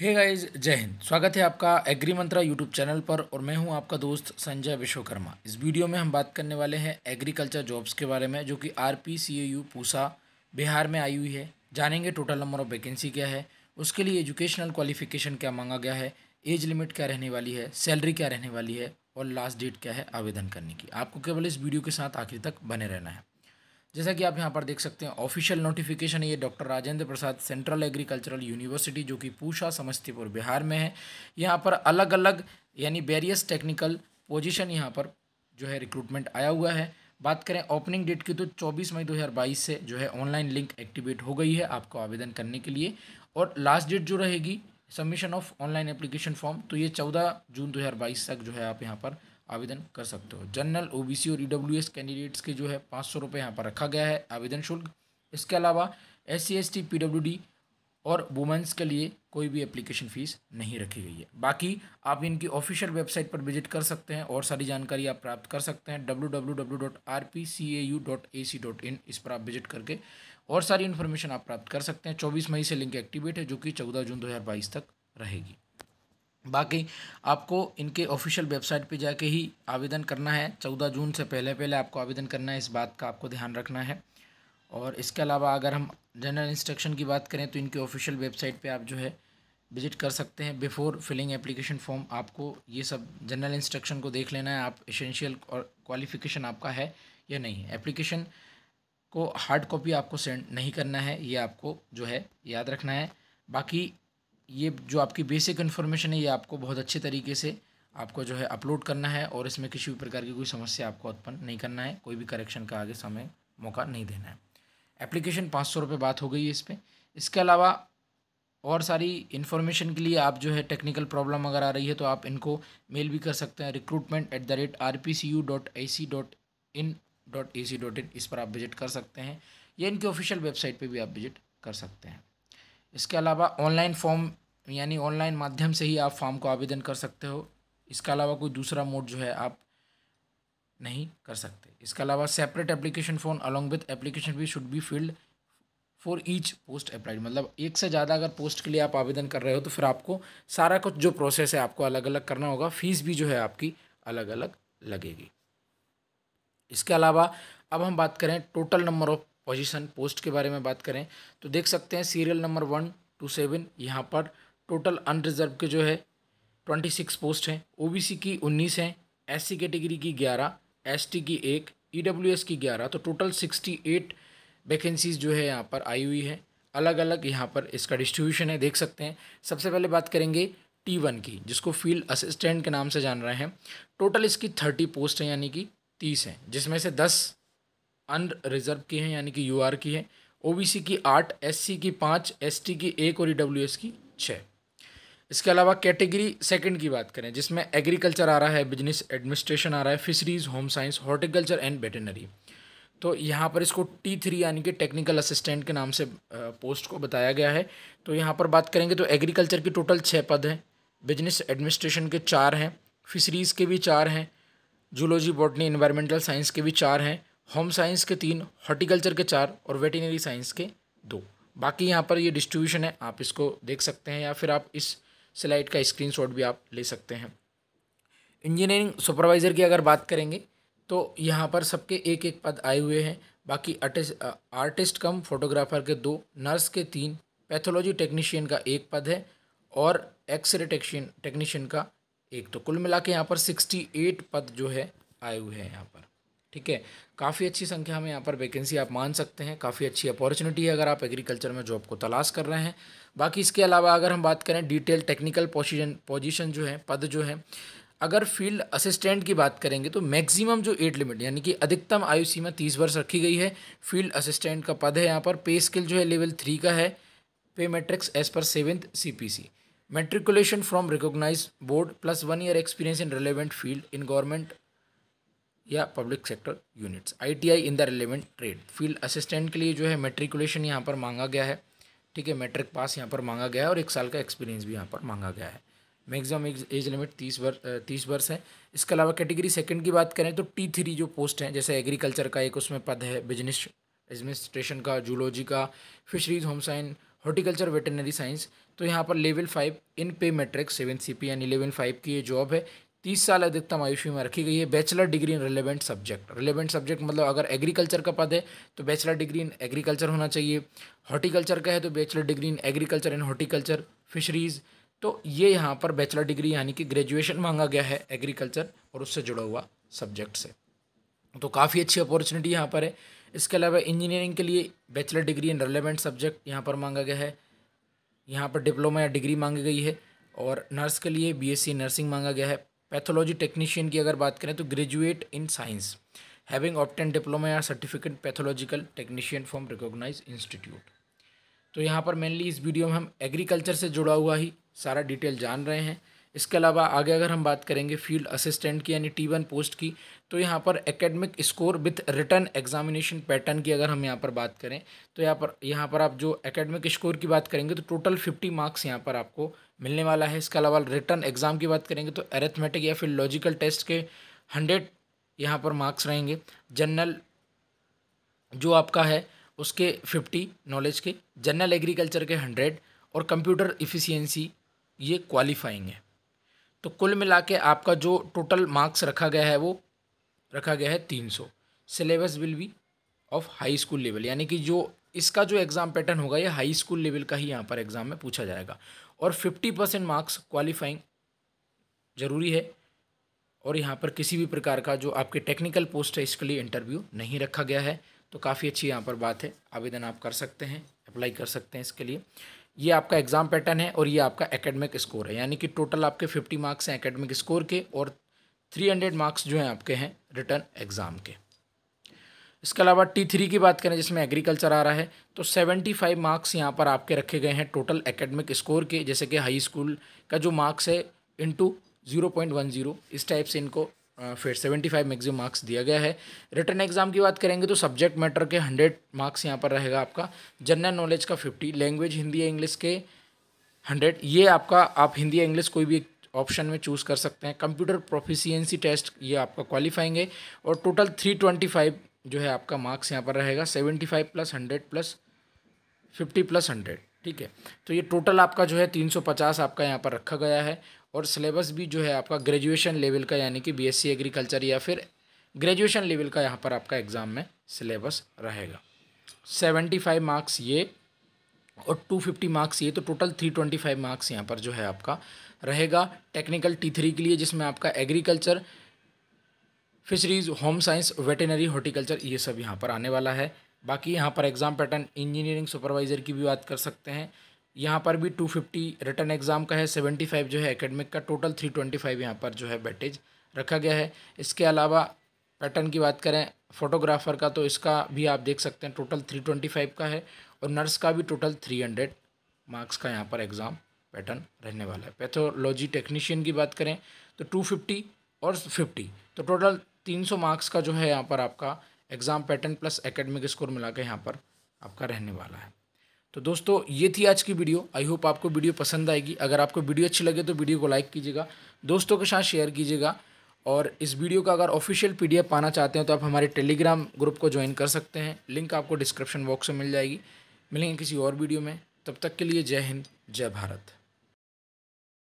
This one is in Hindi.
हे गाइस जय हिंद स्वागत है आपका एग्री मंत्रा यूट्यूब चैनल पर और मैं हूं आपका दोस्त संजय विश्वकर्मा इस वीडियो में हम बात करने वाले हैं एग्रीकल्चर जॉब्स के बारे में जो कि R P C U Pusa Bihar में आई हुई है जानेंगे टोटल नंबर ऑफ वैकेंसी क्या है उसके लिए एजुकेशनल क्वालिफिकेशन क्या मांगा गया है एज लिमिट क्या रहने वाली है सैलरी क्या रहने वाली है और लास्ट डेट क्या है आवेदन करने की आपको केवल इस वीडियो के साथ आखिर तक बने रहना है जैसा कि आप यहाँ पर देख सकते हैं ऑफिशियल नोटिफिकेशन ये doctor Rajendra Prasad central agricultural university जो कि पूषा समस्तीपुर बिहार में है यहाँ पर अलग अलग यानी वेरियस टेक्निकल पोजीशन यहाँ पर जो है रिक्रूटमेंट आया हुआ है बात करें ओपनिंग डेट की तो 24 मई 2022 से जो है ऑनलाइन लिंक एक्टिवेट हो गई है आपको आवेदन करने के लिए और लास्ट डेट जो रहेगी submission of online application form तो ये चौदह जून बाईस तक जो है आप यहाँ पर आवेदन कर सकते हो जनरल ओबीसी और ईडब्ल्यूएस e कैंडिडेट्स के जो है पाँच सौ रुपये यहाँ पर रखा गया है आवेदन शुल्क इसके अलावा S C S T P W D और वुमेंस के लिए कोई भी एप्लीकेशन फ़ीस नहीं रखी गई है बाकी आप इनकी ऑफिशियल वेबसाइट पर विजिट कर सकते हैं और सारी जानकारी आप प्राप्त कर सकते हैं W W W dot R P C A U dot A C dot in इस पर आप विजिट करके और सारी इन्फॉर्मेशन आप प्राप्त कर सकते हैं चौबीस मई से लिंक एक्टिवेट है जो कि चौदह जून दो हज़ार बाईस तक रहेगी बाकी आपको इनके ऑफिशियल वेबसाइट पे जाके ही आवेदन करना है चौदह जून से पहले पहले आपको आवेदन करना है इस बात का आपको ध्यान रखना है और इसके अलावा अगर हम जनरल इंस्ट्रक्शन की बात करें तो इनके ऑफिशियल वेबसाइट पे आप जो है विजिट कर सकते हैं बिफोर फिलिंग एप्लीकेशन फॉर्म आपको ये सब जनरल इंस्ट्रक्शन को देख लेना है आप इसेंशियल और क्वालिफिकेशन आपका है या नहीं एप्लीकेशन को हार्ड कॉपी आपको सेंड नहीं करना है ये आपको जो है याद रखना है बाकी ये जो आपकी बेसिक इन्फॉर्मेशन है ये आपको बहुत अच्छे तरीके से आपको जो है अपलोड करना है और इसमें किसी भी प्रकार की कोई समस्या आपको उत्पन्न नहीं करना है कोई भी करेक्शन का आगे समय मौका नहीं देना है एप्लीकेशन पाँच सौ रुपये बात हो गई है इस पर इसके अलावा और सारी इन्फॉर्मेशन के लिए आप जो है टेक्निकल प्रॉब्लम अगर आ रही है तो आप इनको मेल भी कर सकते हैं recruitment at the rate R P C U dot A C dot in dot A C dot in इस पर आप विजिट कर सकते हैं या इनकी ऑफिशियल वेबसाइट पर भी आप विजिट कर सकते हैं इसके अलावा ऑनलाइन फॉर्म यानी ऑनलाइन माध्यम से ही आप फॉर्म को आवेदन कर सकते हो इसके अलावा कोई दूसरा मोड जो है आप नहीं कर सकते इसके अलावा separate application form along with application भी should be filled for each post applied मतलब एक से ज़्यादा अगर पोस्ट के लिए आप आवेदन कर रहे हो तो फिर आपको सारा कुछ जो प्रोसेस है आपको अलग अलग करना होगा फीस भी जो है आपकी अलग अलग लगेगी इसके अलावा अब हम बात करें total number of position post के बारे में बात करें तो देख सकते हैं serial number one two seven यहाँ पर टोटल अनरिजर्व के जो है ट्वेंटी सिक्स पोस्ट हैं ओबीसी की उन्नीस हैं एससी कैटेगरी की ग्यारह एसटी की एक ईडब्ल्यूएस e की ग्यारह तो टोटल सिक्सटी एट वैकेंसीज जो है यहाँ पर आई हुई है अलग अलग यहाँ पर इसका डिस्ट्रीब्यूशन है देख सकते हैं सबसे पहले बात करेंगे टी वन की जिसको फील्ड असिस्टेंट के नाम से जान रहे हैं टोटल इसकी थर्टी पोस्ट हैं यानी कि तीस हैं जिसमें से दस अन रिजर्व की हैं यानी कि यू की है ओ की आठ एस की पाँच एस की एक और ई e की छः इसके अलावा कैटेगरी सेकंड की बात करें जिसमें एग्रीकल्चर आ रहा है बिजनेस एडमिनिस्ट्रेशन आ रहा है fisheries home science horticulture and veterinary तो यहाँ पर इसको टी थ्री यानी कि टेक्निकल असिस्टेंट के नाम से पोस्ट को बताया गया है तो यहाँ पर बात करेंगे तो एग्रीकल्चर की टोटल छः पद हैं बिजनेस एडमिनिस्ट्रेशन के चार हैं फिशरीज़ के भी चार हैं जूलॉजी बॉटनी इन्वायरमेंटल साइंस के भी चार हैं होम साइंस के तीन हॉर्टिकल्चर के चार और वेटनरी साइंस के दो बाकी यहाँ पर ये डिस्ट्रीब्यूशन है आप इसको देख सकते हैं या फिर आप इस स्लाइड का स्क्रीन भी आप ले सकते हैं इंजीनियरिंग सुपरवाइज़र की अगर बात करेंगे तो यहाँ पर सबके एक एक पद आए हुए हैं बाकी आर्टिस्ट आर्टिस्ट कम फोटोग्राफर के दो नर्स के तीन पैथोलॉजी टेक्नीशियन का एक पद है और एक्सरे टेक्शियन टेक्नीशियन का एक तो कुल मिला के यहाँ पर सिक्सटी एट पद जो है आए हुए हैं यहाँ पर ठीक है काफ़ी अच्छी संख्या में यहाँ पर वैकेंसी आप मान सकते हैं काफ़ी अच्छी अपॉर्चुनिटी है अगर आप एग्रीकल्चर में जॉब को तलाश कर रहे हैं बाकी इसके अलावा अगर हम बात करें डिटेल टेक्निकल पोजिशन पोजिशन जो है पद जो है अगर फील्ड असिस्टेंट की बात करेंगे तो मैक्सिमम जो एट लिमिट यानी कि अधिकतम आयु सीमा तीस वर्ष रखी गई है फील्ड असिस्टेंट का पद है यहाँ पर पे स्किल जो है लेवल थ्री का है pay matrix as per seventh C P C matriculation from recognise board plus one year experience in relevant field in government या public sector units ITI in the relevant trade field assistant के लिए जो है मेट्रिकुलेशन यहाँ पर मांगा गया है ठीक है मेट्रिक पास यहाँ पर मांगा गया है और एक साल का एक्सपीरियंस भी यहाँ पर मांगा गया है मैक्सिमम एज लिमिट तीस वर्ष तीस वर्ष है इसके अलावा कैटेगरी सेकंड की बात करें तो टी थ्री जो पोस्ट हैं जैसे एग्रीकल्चर का एक उसमें पद है बिजनेस एडमिनिस्ट्रेशन का जूलॉजी का fisheries home science horticulture veterinary science तो यहाँ पर level five in pay matrix seven C P N eleven five की ये जॉब है तीस साल अधिकतम आयु में रखी गई है bachelor degree in relevant subject relevant subject मतलब अगर एग्रीकल्चर का पद है तो बैचलर डिग्री इन एग्रीकल्चर होना चाहिए हॉर्टिकल्चर का है तो bachelor degree in agriculture in horticulture fisheries तो ये यहाँ पर बैचलर डिग्री यानी कि ग्रेजुएशन मांगा गया है एग्रीकल्चर और उससे जुड़ा हुआ सब्जेक्ट से तो काफ़ी अच्छी अपॉर्चुनिटी यहाँ पर है इसके अलावा इंजीनियरिंग के लिए bachelor degree in relevant subject यहाँ पर मांगा गया है यहाँ पर डिप्लोमा या डिग्री मांगी गई है और नर्स के लिए बीएससी नर्सिंग मांगा गया है पैथोलॉजी टेक्नीशियन की अगर बात करें तो graduate in science having obtain diploma या certificate pathological technician from recognise institute तो यहाँ पर मेनली इस वीडियो में हम एग्रीकल्चर से जुड़ा हुआ ही सारा डिटेल जान रहे हैं इसके अलावा आगे अगर हम बात करेंगे फील्ड असिस्टेंट की यानी टी वन पोस्ट की तो यहाँ पर academic score with written examination pattern की अगर हम यहाँ पर बात करें तो यहाँ पर यहाँ पर आप जो एकेडमिक स्कोर की बात करेंगे तो टोटल फिफ्टी मार्क्स यहाँ पर आपको मिलने वाला है इसके अलावा रिटर्न एग्ज़ाम की बात करेंगे तो एरेथमेटिक या फिर लॉजिकल टेस्ट के हंड्रेड यहाँ पर मार्क्स रहेंगे जनरल जो आपका है उसके फिफ्टी नॉलेज के जनरल एग्रीकल्चर के हंड्रेड और कंप्यूटर इफ़िशियंसी ये क्वालिफाइंग है तो कुल मिला के आपका जो टोटल मार्क्स रखा गया है वो रखा गया है तीन सौ syllabus will be of high school level यानी कि जो इसका जो एग्ज़ाम पैटर्न होगा ये हाई स्कूल लेवल का ही यहाँ पर एग्ज़ाम में पूछा जाएगा और फिफ्टी परसेंट मार्क्स क्वालिफाइंग ज़रूरी है और यहाँ पर किसी भी प्रकार का जो आपके टेक्निकल पोस्ट है इसके लिए इंटरव्यू नहीं रखा गया है तो काफ़ी अच्छी यहाँ पर बात है आवेदन आप कर सकते हैं अप्लाई कर सकते हैं इसके लिए ये आपका एग्ज़ाम पैटर्न है और ये आपका एकेडमिक स्कोर है यानी कि टोटल आपके फिफ्टी मार्क्स हैं एकेडमिक स्कोर के और थ्री हंड्रेड मार्क्स जो हैं आपके हैं रिटर्न एग्ज़ाम के इसके अलावा टी थ्री की बात करें जिसमें एग्रीकल्चर आ रहा है तो सेवेंटी फाइव मार्क्स यहाँ पर आपके रखे गए हैं टोटल एकेडमिक स्कोर के जैसे कि हाई स्कूल का जो मार्क्स है into zero point one zero इस टाइप से इनको फिर सेवेंटी फाइव मैक्सिमम मार्क्स दिया गया है रिटर्न एग्जाम की बात करेंगे तो सब्जेक्ट मैटर के हंड्रेड मार्क्स यहाँ पर रहेगा आपका जनरल नॉलेज का फिफ्टी लैंग्वेज हिंदी या इंग्लिश के हंड्रेड ये आपका आप हिंदी या इंग्लिश कोई भी ऑप्शन में चूज़ कर सकते हैं कंप्यूटर प्रोफिशियंसी टेस्ट ये आपका क्वालिफाइंग है और टोटल थ्री ट्वेंटी फाइव जो है आपका मार्क्स यहाँ पर रहेगा seventy five plus hundred plus fifty plus hundred ठीक है तो ये टोटल आपका जो है तीन सौ पचास आपका यहाँ पर रखा गया है और सिलेबस भी जो है आपका ग्रेजुएशन लेवल का यानी कि बीएससी एग्रीकल्चर या फिर ग्रेजुएशन लेवल का यहाँ पर आपका एग्ज़ाम में सिलेबस रहेगा सेवेंटी फाइव मार्क्स ये और टू फिफ्टी मार्क्स ये तो total three twenty five marks यहाँ पर जो है आपका रहेगा टेक्निकल टी थ्री के लिए जिसमें आपका agriculture fisheries home science veterinary horticulture ये सब यहाँ पर आने वाला है बाकी यहाँ पर एग्ज़ाम पैटर्न इंजीनियरिंग सुपरवाइज़र की भी बात कर सकते हैं यहाँ पर भी 250 रिटर्न एग्ज़ाम का है 75 जो है एकेडमिक का टोटल 325 ट्वेंटी यहाँ पर जो है बैटेज रखा गया है इसके अलावा पैटर्न की बात करें फोटोग्राफर का तो इसका भी आप देख सकते हैं टोटल 325 का है और नर्स का भी टोटल 300 मार्क्स का यहाँ पर एग्ज़ाम पैटर्न रहने वाला है पैथोलॉजी टेक्नीशियन की बात करें तो टू और फिफ्टी तो टोटल तीन सौ मार्क्स का जो है यहाँ पर आपका exam pattern plus academic score मिला के यहाँ पर आपका रहने वाला है तो दोस्तों ये थी आज की वीडियो आई होप आपको वीडियो पसंद आएगी अगर आपको वीडियो अच्छी लगे तो वीडियो को लाइक कीजिएगा दोस्तों के साथ शेयर कीजिएगा और इस वीडियो का अगर ऑफिशियल एफ पाना चाहते हैं तो आप हमारे टेलीग्राम ग्रुप को ज्वाइन कर सकते हैं लिंक आपको डिस्क्रिप्शन बॉक्स में मिल जाएगी मिलेंगे किसी और वीडियो में तब तक के लिए जय हिंद जय भारत